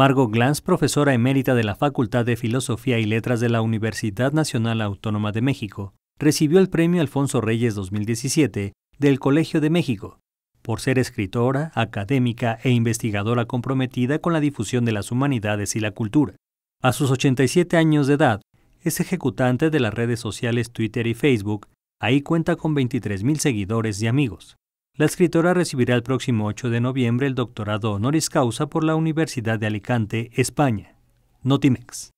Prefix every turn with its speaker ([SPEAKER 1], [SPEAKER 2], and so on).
[SPEAKER 1] Margot Glantz, profesora emérita de la Facultad de Filosofía y Letras de la Universidad Nacional Autónoma de México, recibió el Premio Alfonso Reyes 2017 del Colegio de México por ser escritora, académica e investigadora comprometida con la difusión de las humanidades y la cultura. A sus 87 años de edad, es ejecutante de las redes sociales Twitter y Facebook, ahí cuenta con 23.000 seguidores y amigos. La escritora recibirá el próximo 8 de noviembre el doctorado honoris causa por la Universidad de Alicante, España. Notimex.